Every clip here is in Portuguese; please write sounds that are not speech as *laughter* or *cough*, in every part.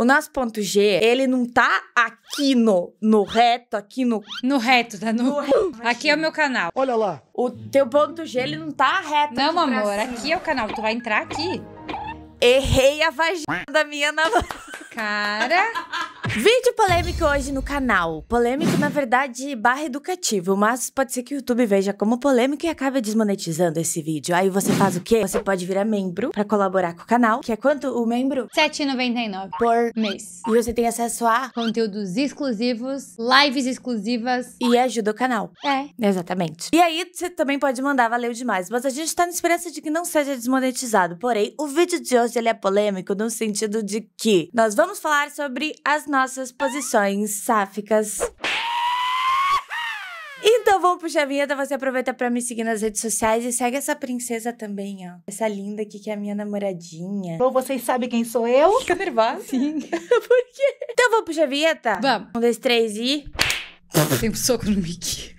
O nosso ponto G, ele não tá aqui no, no reto, aqui no. No reto, tá no. no reto. *laughs* Aqui é o meu canal. Olha lá. O teu ponto G, ele não tá reto. Não, amor, cima. aqui é o canal. Tu vai entrar aqui. Errei a vagina da minha namorada cara. Vídeo polêmico hoje no canal. Polêmico, na verdade, barra educativo, mas pode ser que o YouTube veja como polêmico e acabe desmonetizando esse vídeo. Aí você faz o quê? Você pode virar membro para colaborar com o canal, que é quanto o membro? R$ 7,99 por mês. E você tem acesso a conteúdos exclusivos, lives exclusivas e ajuda o canal. É. Exatamente. E aí você também pode mandar, valeu demais, mas a gente tá na esperança de que não seja desmonetizado. Porém, o vídeo de hoje ele é polêmico no sentido de que nós vamos vamos falar sobre as nossas posições sáficas. Então vamos puxar a vinheta, você aproveita para me seguir nas redes sociais e segue essa princesa também, ó. Essa linda aqui que é a minha namoradinha. Ou vocês sabem quem sou eu? Fica nervosa? Sim. *laughs* Por quê? Então vamos puxar a vinheta? Vamos. Um, dois, três e... Tem um soco no Mickey.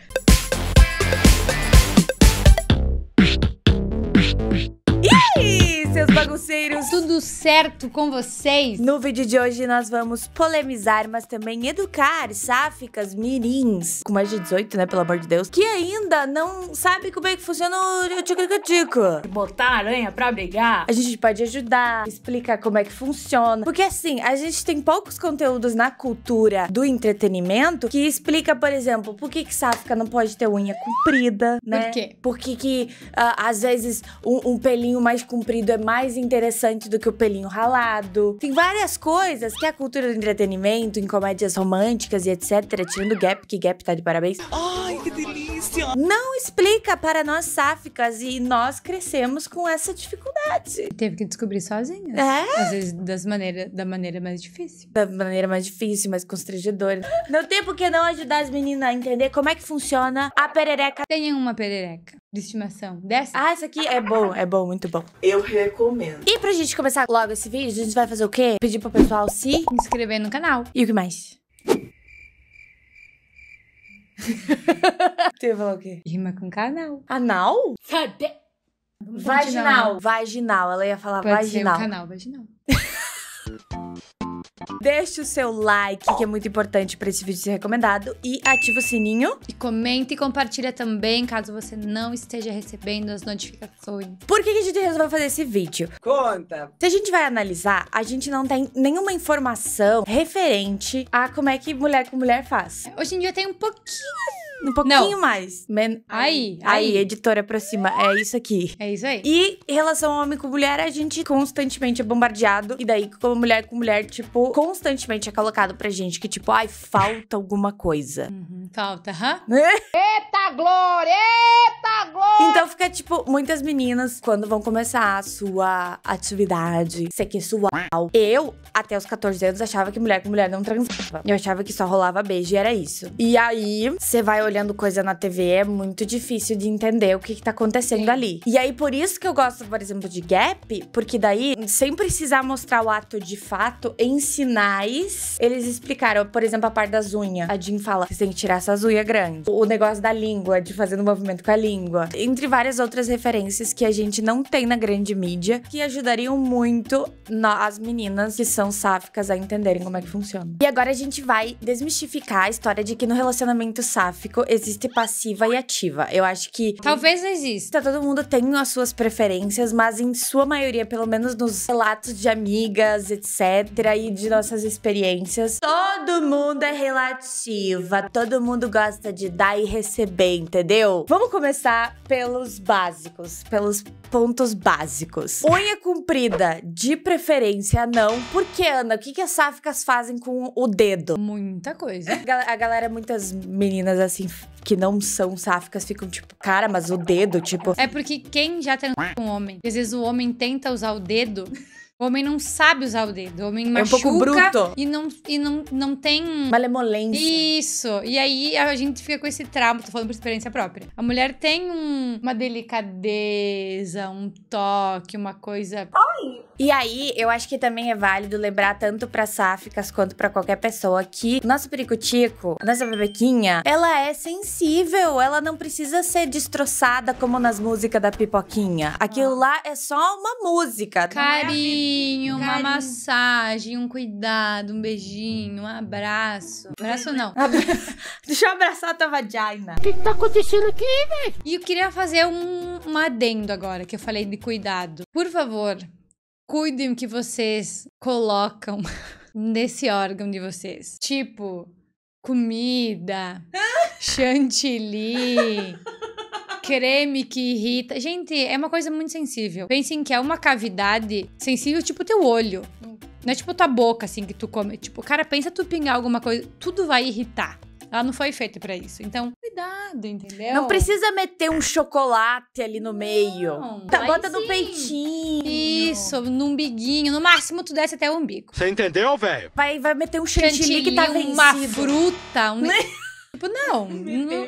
seus bagunceiros? Tudo certo com vocês? No vídeo de hoje nós vamos polemizar, mas também educar sáficas mirins, com mais de 18, né, pelo amor de Deus, que ainda não sabe como é que funciona o tico-tico. Botar aranha pra brigar? A gente pode ajudar, explicar como é que funciona. Porque assim, a gente tem poucos conteúdos na cultura do entretenimento que explica, por exemplo, por que que sáfica não pode ter unha comprida, né? Por quê? Por que que, uh, às vezes, um, um pelinho mais comprido é mais interessante do que o pelinho ralado. Tem várias coisas que a cultura do entretenimento, em comédias românticas e etc., tirando Gap, que Gap tá de parabéns. Ai, que delícia! Não explica para nós sáficas e nós crescemos com essa dificuldade. Teve que descobrir sozinha. É? Às vezes das maneira, da maneira mais difícil. Da maneira mais difícil, mais constrangedora. não tem por que não ajudar as meninas a entender como é que funciona a perereca. Tem uma perereca de estimação. Dessa? Ah, essa aqui é bom, é bom, muito bom. Eu recomendo. E pra gente começar logo esse vídeo, a gente vai fazer o quê? Pedir pro pessoal se inscrever no canal. E o que mais? tu ia falar o quê? Rima com canal. Anal? Sabe? Vaginal. Vaginal. Ela ia falar Pode vaginal. Ser um canal vaginal. *laughs* Deixe o seu like, que é muito importante para esse vídeo ser recomendado, e ativa o sininho. E comenta e compartilha também, caso você não esteja recebendo as notificações. Por que, a gente resolveu fazer esse vídeo? Conta! Se a gente vai analisar, a gente não tem nenhuma informação referente a como é que mulher com mulher faz. Hoje em dia tem um pouquinho um pouquinho não. mais. Men... Aí, aí, aí, editora aproxima. É isso aqui. É isso aí. E em relação ao homem com mulher, a gente constantemente é bombardeado. E daí, como mulher com mulher, tipo, constantemente é colocado pra gente que, tipo, ai, falta alguma coisa. Uhum, falta, hã? *laughs* Né? eita glória! Eita glória! Então fica, tipo, muitas meninas, quando vão começar a sua atividade sexual. Eu, até os 14 anos, achava que mulher com mulher não transava. Eu achava que só rolava beijo e era isso. E aí, você vai olhando coisa na TV, é muito difícil de entender o que, que tá acontecendo Sim. ali. E aí, por isso que eu gosto, por exemplo, de gap, porque daí, sem precisar mostrar o ato de fato em sinais, eles explicaram, por exemplo, a parte das unhas. A Jean fala, você tem que tirar essas unhas grandes. O negócio da língua, de fazer um movimento com a língua. Entre várias outras referências que a gente não tem na grande mídia, que ajudariam muito as meninas que são sáficas a entenderem como é que funciona. E agora a gente vai desmistificar a história de que no relacionamento sáfico existe passiva e ativa. Eu acho que... Talvez não exista. Tá, todo mundo tem as suas preferências, mas em sua maioria, pelo menos nos relatos de amigas, etc., e de de nossas experiências. Todo mundo é relativa, todo mundo gosta de dar e receber, entendeu? Vamos começar pelos básicos, pelos pontos básicos. Unha comprida, de preferência não. Porque, Ana, o que, que as sáficas fazem com o dedo? Muita coisa. A galera, muitas meninas assim, que não são sáficas, ficam tipo, cara, mas o dedo, tipo. É porque quem já tem um homem, às vezes o homem tenta usar o dedo. O homem não sabe usar o dedo. O homem machuca. É um pouco bruto. E não, e não, não tem. Malemolência. Isso. E aí a gente fica com esse trauma, tô falando por experiência própria. A mulher tem um, uma delicadeza, um toque, uma coisa. Ai! E aí, eu acho que também é válido lembrar tanto para sáficas quanto para qualquer pessoa que nosso pericutico, nossa bebequinha, ela é sensível, ela não precisa ser destroçada como nas músicas da pipoquinha. Aquilo ah. lá é só uma música. É? Carinho carinho, um uma massagem, um cuidado, um beijinho, um abraço. Abraço não. *laughs* Deixa eu abraçar a tua vagina. O que, que tá acontecendo aqui, velho? E eu queria fazer um, um adendo agora, que eu falei de cuidado. Por favor, cuidem o que vocês colocam *laughs* nesse órgão de vocês. Tipo, comida, chantilly creme que irrita. Gente, é uma coisa muito sensível. Pensem que é uma cavidade sensível, tipo teu olho. Hum. Não é tipo tua boca, assim, que tu come. Tipo, cara, pensa tu pingar alguma coisa, tudo vai irritar. Ela não foi feita para isso. Então, cuidado, entendeu? Não precisa meter um chocolate ali no meio. tá, bota sim. no peitinho. Isso, no umbiguinho. No máximo, tu desce até o umbigo. Você entendeu, velho? Vai, vai meter um chantilly, chantilly que tá vencido. Uma fruta, um... *laughs* Tipo, não,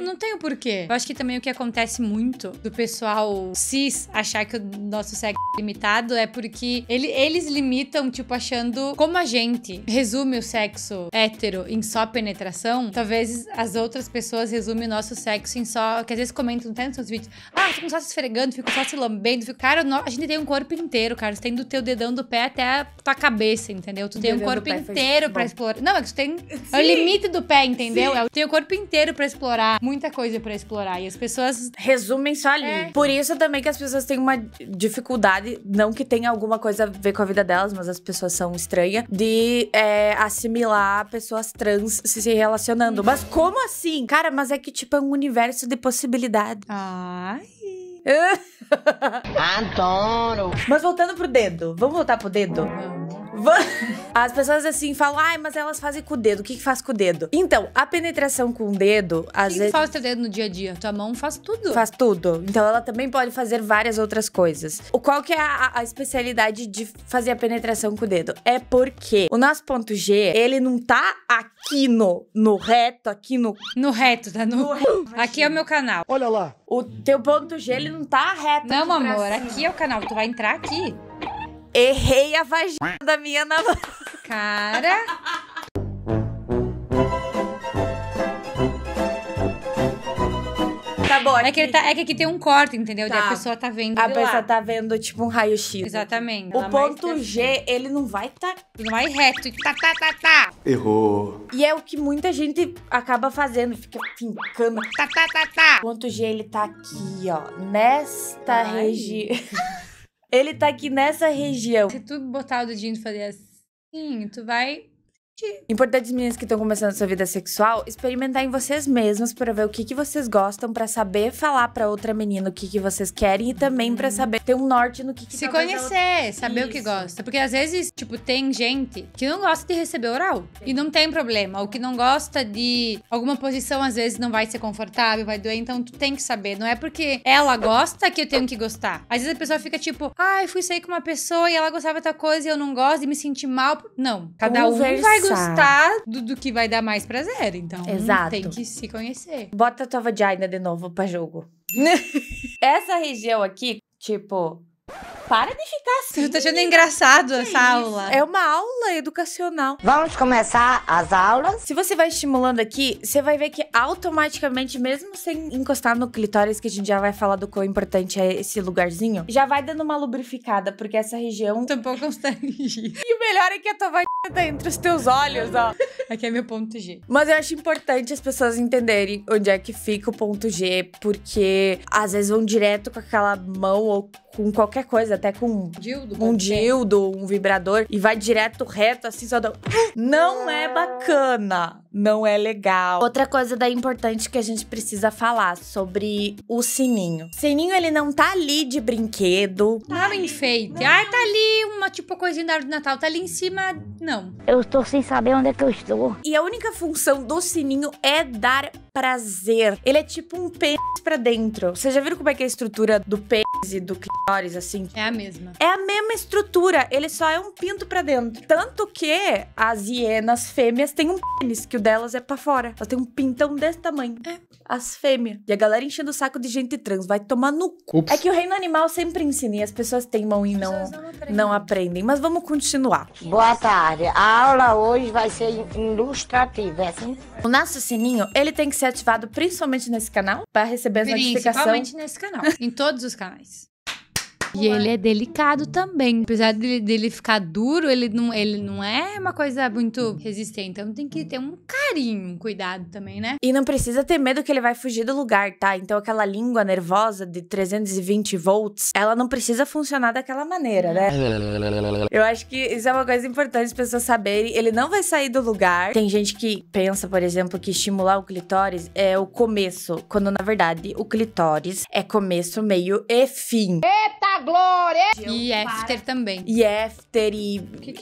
não, tem o porquê. Eu acho que também o que acontece muito do pessoal cis achar que o nosso sexo é limitado é porque ele, eles limitam, tipo, achando como a gente resume o sexo hétero em só penetração, talvez as outras pessoas resumem o nosso sexo em só. Que às vezes comentam até nos vídeos. Ah, fico só se esfregando, fico só se lambendo. Fico, cara, a gente tem um corpo inteiro, cara. Você tem do teu dedão do pé até a tua cabeça, entendeu? Tu tem um corpo inteiro para explorar. Não, é que tu tem. É o limite do pé, entendeu? É, o teu corpo inteiro inteiro para explorar, muita coisa para explorar. E as pessoas. Resumem só ali. É. Por isso também que as pessoas têm uma dificuldade, não que tenha alguma coisa a ver com a vida delas, mas as pessoas são estranhas, de é, assimilar pessoas trans se relacionando. Mas como assim? Cara, mas é que, tipo, é um universo de possibilidades. Ai. *laughs* Adoro! Mas voltando pro dedo, vamos voltar pro dedo? Vamos. *laughs* As pessoas assim falam, ai, mas elas fazem com o dedo. O que, que faz com o dedo? Então, a penetração com o dedo, às vezes. faz teu dedo no dia a dia? Tua mão faz tudo. Faz tudo. Então ela também pode fazer várias outras coisas. O qual que é a, a especialidade de fazer a penetração com o dedo? É porque o nosso ponto G, ele não tá aqui no, no reto, aqui no. No reto, tá no. no reto. *laughs* Aqui é o meu canal. Olha lá. O teu ponto G, ele não tá reto. Não, amor, aqui é o canal. Tu vai entrar aqui. Errei a vagina da minha namorada. Cara. Tá bom, É que, tá, é que aqui tem um corte, entendeu? Tá. E a pessoa tá vendo. A pessoa lá. tá vendo, tipo, um raio-x. Exatamente. O ponto G, ele não vai tá. Não vai reto. Tá, tá, tá, tá. Errou. E é o que muita gente acaba fazendo, fica fincando. Tá, tá, tá, tá. O ponto G, ele tá aqui, ó. Nesta região. *laughs* Ele tá aqui nessa região. Se tu botar o dedinho e fazer assim, tu vai Importante meninas que estão começando sua vida sexual experimentar em vocês mesmas para ver o que, que vocês gostam, para saber falar para outra menina o que, que vocês querem e também para uhum. saber ter um norte no que, que se conhecer, saber Isso. o que gosta, porque às vezes tipo tem gente que não gosta de receber oral Sim. e não tem problema, ou que não gosta de alguma posição às vezes não vai ser confortável, vai doer, então tu tem que saber. Não é porque ela gosta que eu tenho que gostar. Às vezes a pessoa fica tipo, ai ah, fui sair com uma pessoa e ela gostava da coisa e eu não gosto e me senti mal. Não, cada um vai gostar do, do, que vai dar mais prazer. Então, Exato. tem que se conhecer. Bota a tua vagina de novo pra jogo. *laughs* Essa região aqui, tipo, para de ficar assim. Você tá achando engraçado essa aula? É uma aula educacional. Vamos começar as aulas. Se você vai estimulando aqui, você vai ver que automaticamente, mesmo sem encostar no clitóris, que a gente já vai falar do quão importante é esse lugarzinho, já vai dando uma lubrificada, porque essa região. Tampou constante. *laughs* E o melhor é que a tua vagina *laughs* tá entre os teus olhos, ó. Aqui é, é meu ponto G. Mas eu acho importante as pessoas entenderem onde é que fica o ponto G, porque às vezes vão direto com aquela mão ou com qualquer coisa até com um dildo, um, dildo, um vibrador e vai direto reto assim, só dá. *gasps* Não é bacana não é legal. Outra coisa da importante que a gente precisa falar sobre o sininho. O sininho, ele não tá ali de brinquedo. Tá não é um enfeite. Ah, tá ali uma tipo coisinha da árvore de Natal, tá ali em cima, não. Eu estou sem saber onde é que eu estou. E a única função do sininho é dar prazer. Ele é tipo um pênis pra dentro. Vocês já viram como é que é a estrutura do pênis e do clitóris, assim? É a mesma. É a mesma estrutura, ele só é um pinto pra dentro. Tanto que as hienas fêmeas têm um pênis, que o delas é pra fora. Ela tem um pintão desse tamanho. É. As fêmeas. E a galera enchendo o saco de gente trans. Vai tomar no cu. Ups. É que o reino animal sempre ensina e as pessoas teimam e não, não aprendem. não, aprendem. Mas vamos continuar. Boa tarde. A aula hoje vai ser ilustrativa, é assim? O nosso sininho, ele tem que ser ativado principalmente nesse canal para receber as notificações. Principalmente nesse canal. em todos os canais. E ele é delicado também. Apesar dele, dele ficar duro, ele não, ele não é uma coisa muito resistente. Então tem que ter um carinho, um cuidado também, né? E não precisa ter medo que ele vai fugir do lugar, tá? Então aquela língua nervosa de 320 volts, ela não precisa funcionar daquela maneira, né? *laughs* Eu acho que isso é uma coisa importante as pessoas saberem. Ele não vai sair do lugar. Tem gente que pensa, por exemplo, que estimular o clitóris é o começo, quando na verdade o clitóris é começo, meio e fim. Eita glória! E after também. E after, e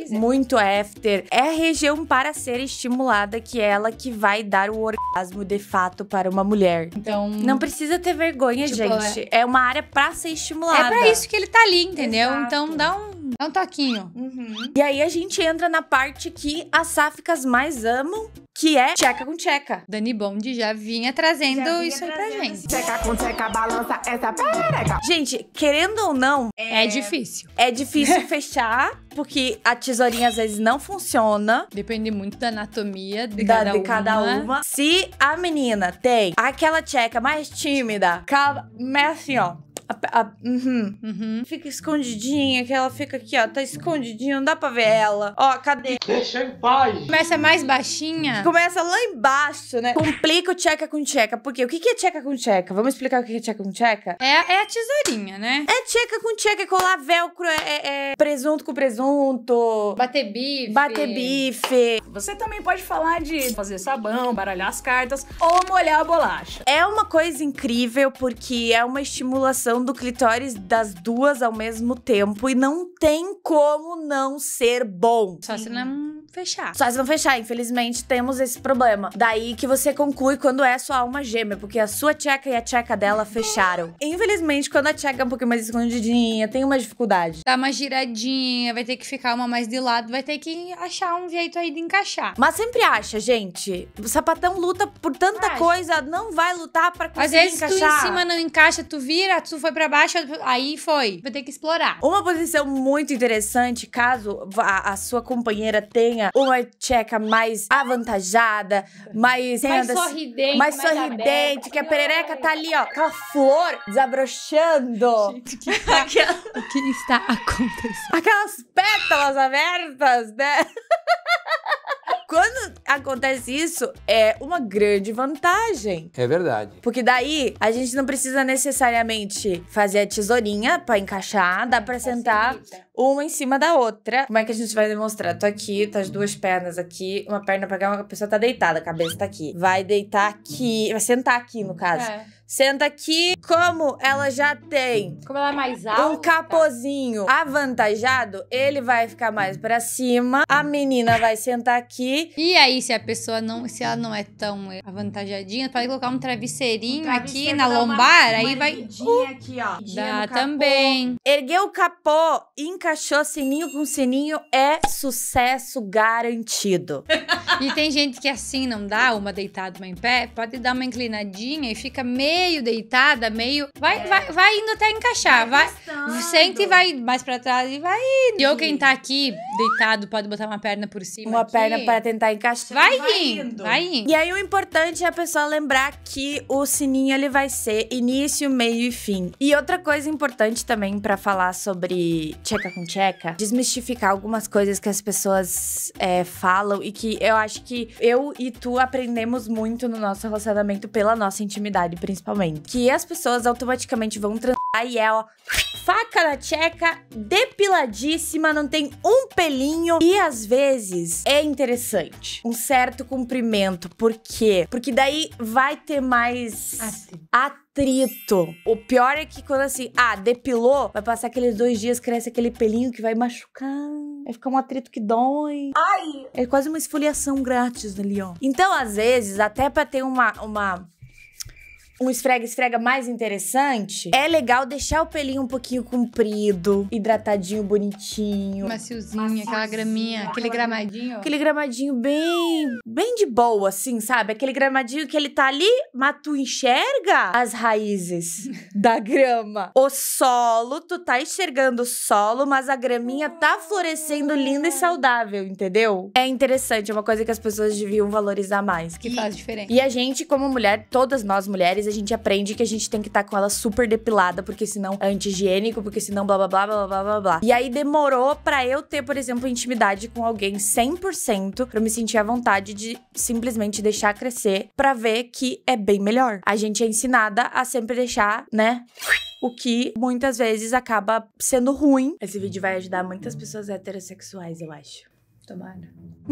muito after. É a região para ser estimulada que é ela que vai dar o orgasmo de fato para uma mulher. Então. Não precisa ter vergonha, tipo, gente. É... é... uma área para ser estimulada. É para isso que ele tá ali, entendeu? Exato. Então dá um. Dá um toquinho. Uhum. E aí a gente entra na parte que as sáficas mais amam, que é Tcheca com Tcheca. Dani Bond já vinha trazendo já vinha isso trazendo aí pra gente. Tcheca com Tcheca, balança essa perega. Gente, querendo ou não... É, é difícil. É difícil fechar, porque a tesourinha às vezes não funciona. Depende muito da anatomia de, da, cada, de uma. cada uma. Se a menina tem aquela tcheca mais tímida, calma, mas assim, ó... A, a, uhum, uhum. Fica escondidinha, que ela fica aqui, ó. Tá escondidinha, não dá pra ver ela. Ó, cadê? Deixa em paz. Começa mais baixinha. Começa lá embaixo, né? Complica o tcheca com tcheca. Porque o que é tcheca com tcheca? Vamos explicar o que é tcheca com tcheca? É, é a tesourinha, né? É tcheca com tcheca, é colar velcro, é, é, é presunto com presunto. Bater bife. Bater bife. Você também pode falar de fazer sabão, baralhar as cartas ou molhar a bolacha. É uma coisa incrível porque é uma estimulação do clitóris das duas ao mesmo tempo e não tem como não ser bom. Só se não fechar. Só se não fechar, infelizmente temos esse problema. Daí que você conclui quando é sua alma gêmea, porque a sua tcheca e a tcheca dela fecharam. Infelizmente, quando a tcheca é um pouquinho mais escondidinha, tem uma dificuldade. Dá uma giradinha, vai ter que ficar uma mais de lado, vai ter que achar um jeito aí de encaixar. Mas sempre acha, gente. O sapatão luta por tanta acha. coisa, não vai lutar pra conseguir encaixar. Às vezes encaixar. tu em cima não encaixa, tu vira, tu foi foi para baixo, aí foi. Vai ter que explorar. Uma posição muito interessante, caso a, a sua companheira tenha uma tcheca mais avantajada, mais... Mais sorridente, mais, mais sorridente, aberta. que a perereca tá ali, ó, com a flor desabrochando. Gente, que tá, *laughs* Aquela... *laughs* o que está acontecendo? Aquelas pétalas abertas, né? *laughs* Quando acontece isso, é uma grande vantagem. É verdade. Porque daí a gente não precisa necessariamente fazer a tesourinha para encaixar, dá para sentar uma em cima da outra. Como é que a gente vai demonstrar? Tô aqui, tá as duas pernas aqui, uma perna pra cá, uma pessoa tá deitada, a cabeça tá aqui. Vai deitar aqui, vai sentar aqui, no caso. É. Senta aqui, como ela já tem. Como ela é mais alta. Um capozinho avantajado, ele vai ficar mais para cima, a menina vai sentar aqui. E aí se a pessoa não, se ela não é tão avantajadinha, pode colocar um travesseirinho, um aqui na lombar, uma, aí uma vai uh, aqui, ó. Dá também. Ergueu o capô, encaixou sininho com sininho é sucesso garantido. *laughs* E tem gente que assim não dá, uma deitada, uma em pé, pode dar uma inclinadinha e fica meio deitada, meio. Vai, é. vai, vai indo até encaixar. Vai, vai sente e vai mais pra trás e vai indo. E ou quem tá aqui deitado pode botar uma perna por cima. Uma aqui. perna para tentar encaixar. Vai, vai indo, vai indo. E aí o importante é a pessoa lembrar que o sininho ele vai ser início, meio e fim. E outra coisa importante também para falar sobre tcheca com tcheca, desmistificar algumas coisas que as pessoas é, falam e que eu acho acho que eu e tu aprendemos muito no nosso relacionamento pela nossa intimidade, principalmente. Que as pessoas automaticamente vão trans Aí é, ó, faca na tcheca, depiladíssima, não tem um pelinho. E às vezes é interessante um certo comprimento. Por quê? Porque daí vai ter mais. Assim. atrito. O pior é que quando assim, ah, depilou, vai passar aqueles dois dias, cresce aquele pelinho que vai machucar. Vai ficar um atrito que dói. Ai! É quase uma esfoliação grátis ali, ó. Então, às vezes, até pra ter uma, uma um esfrega-esfrega mais interessante, é legal deixar o pelinho um pouquinho comprido, hidratadinho, bonitinho. Maciozinho, aquela graminha, aquele gramadinho. Aquele gramadinho bem, bem de boa, assim, sabe? Aquele gramadinho que ele tá ali, mas tu enxerga as raízes *laughs* da grama. O solo, tu tá enxergando o solo, mas a graminha tá florescendo linda e saudável, entendeu? É interessante, é uma coisa que as pessoas deviam valorizar mais. Que e, faz diferença. E a gente, como mulher, todas nós mulheres, a gente aprende que a gente tem que estar tá com ela super depilada, porque senão é anti-higiênico, porque senão blá blá blá blá blá blá blá. E aí demorou para eu ter, por exemplo, intimidade com alguém 100% para me sentir à vontade de simplesmente deixar crescer para ver que é bem melhor. A gente é ensinada a sempre deixar, né? o que muitas vezes acaba sendo ruim. Esse vídeo vai ajudar muitas pessoas heterossexuais, eu acho. Tomara. *laughs*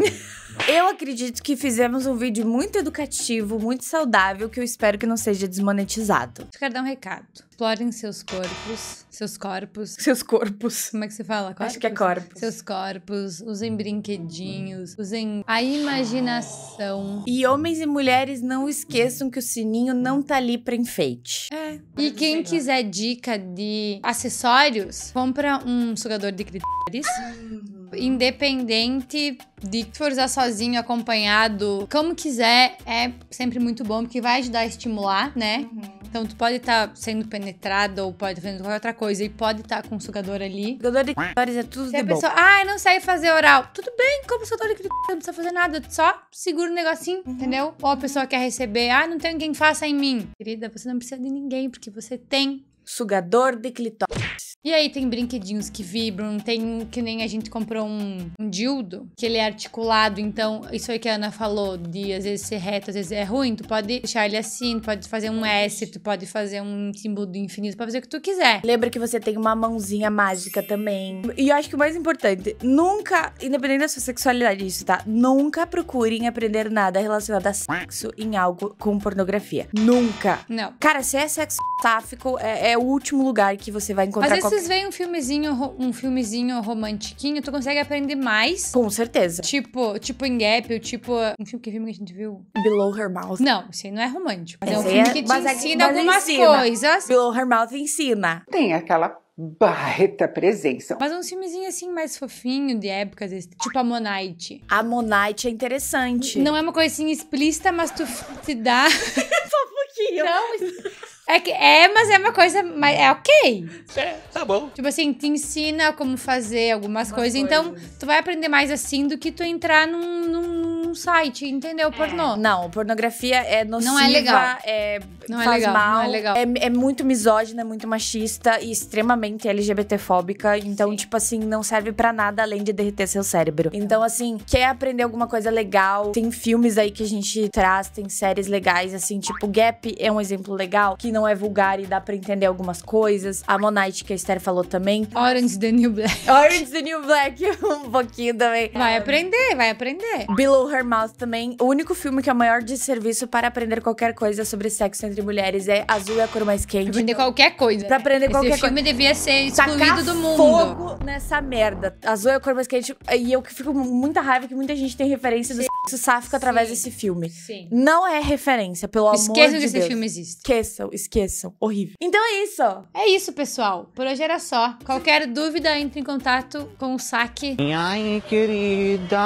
Eu acredito que fizemos um vídeo muito educativo, muito saudável, que eu espero que não seja desmonetizado. Eu quero dar um recado. Explorem seus corpos, seus corpos. Seus corpos. Como é que se fala? Corpos? Acho que é corpos. Seus corpos, usem brinquedinhos, usem a imaginação. E homens e mulheres não esqueçam que o sininho não tá ali pra enfeite. É. E quem quiser dica de acessórios, compra um sugador de Ah independente de que for usar sozinho, acompanhado, como quiser, é sempre muito bom, porque vai ajudar a estimular, né? Uhum. Então tu pode estar tá sendo penetrado ou pode estar tá fazendo qualquer outra coisa e pode estar tá com sugador ali. Sugador de c... é tudo Se de a bom. pessoa, ah, eu não sei fazer oral. Tudo bem, como sugador de c... não precisa fazer nada, só segura o um negocinho, uhum. entendeu? Ou a pessoa quer receber, ah, não tem ninguém faça em mim. Querida, você não precisa de ninguém, porque você tem. Sugador de clitóris. E aí tem brinquedinhos que vibram, tem que nem a gente comprou um, um dildo, que ele é articulado, então isso aí que a Ana falou, de às vezes ser reto, às vezes é ruim, tu pode deixar ele assim, tu pode fazer um S, tu pode fazer um símbolo do infinito, pode fazer o que tu quiser. Lembra que você tem uma mãozinha mágica também. E eu acho que o mais importante, nunca, independente da sua sexualidade isso, tá? Nunca procurem aprender nada relacionado a sexo em algo com pornografia. Nunca. Não. Cara, se é sexo Táfico é, é, o último lugar que você vai encontrar. Às vezes qualquer... vem um filmezinho, um filmezinho romantiquinho, tu consegue aprender mais. Com certeza. Tipo, tipo em Gap, ou tipo. Um filme que filme que a gente viu? Below Her Mouth. Não, isso aí não é romântico. Mas é um filme é que te ensina algumas ensina. coisas. Below Her Mouth ensina. Tem aquela baita presença. Mas um filmezinho assim mais fofinho de época, às vezes, tipo a Monite. A é interessante. Não é uma coisa assim explícita, mas tu te dá. *laughs* Só um pouquinho. Não, é, que, é, mas é uma coisa. Mas é ok. É, tá bom. Tipo assim, te ensina como fazer algumas coisas. Então, tu vai aprender mais assim do que tu entrar num, num num site, entendeu? Pornô. É. Não, pornografia é nociva, não é legal. É, não é faz é legal, mal, não é, legal. É, é muito misógina, é muito machista e extremamente LGBTfóbica. Então, Sim. tipo assim, não serve para nada além de derreter seu cérebro. Então, assim, quer aprender alguma coisa legal? Tem filmes aí que a gente traz, tem séries legais, assim, tipo Gap é um exemplo legal, que não é vulgar e dá pra entender algumas coisas. A Monite, que a Esther falou também. Orange the New Black. Orange the New Black, *laughs* um pouquinho também. Vai aprender, vai aprender. Below Her Fairmouth também. O único filme que é o maior de serviço para aprender qualquer coisa sobre sexo entre mulheres é Azul é a cor mais quente. Aprender qualquer coisa. Pra aprender Esse qualquer coisa. Esse filme devia ser excluído Tacar do mundo. fogo nessa merda. Azul é a cor mais quente. E eu que fico com muita raiva que muita gente tem referência Sim. do sexo sáfico Sim. através desse filme. Sim. Não é referência, pelo amor de Deus. Esqueçam que esse filme existe. Esqueçam, esqueçam. Horrível. Então é isso. É isso, pessoal. Por hoje era só. Qualquer dúvida, entre em contato com o saque. Ai, querida.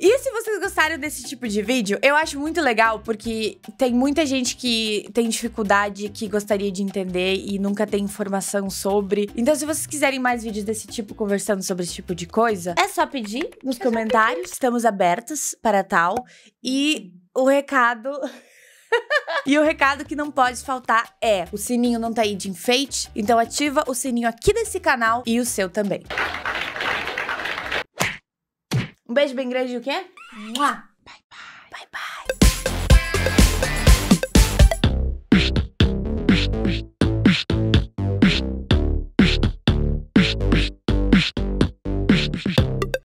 E se vocês gostaram comentário desse tipo de vídeo, eu acho muito legal, porque tem muita gente que tem dificuldade, que gostaria de entender e nunca tem informação sobre. Então, se vocês quiserem mais vídeos desse tipo, conversando sobre esse tipo de coisa, é só pedir nos é comentários. Pedir. Estamos abertas para tal. E o recado. *laughs* e o recado que não pode faltar é: o sininho não tá aí de enfeite, então ativa o sininho aqui desse canal e o seu também. Um beijo bem grande e o quê? Mua! Bye, bye. Bye, bye.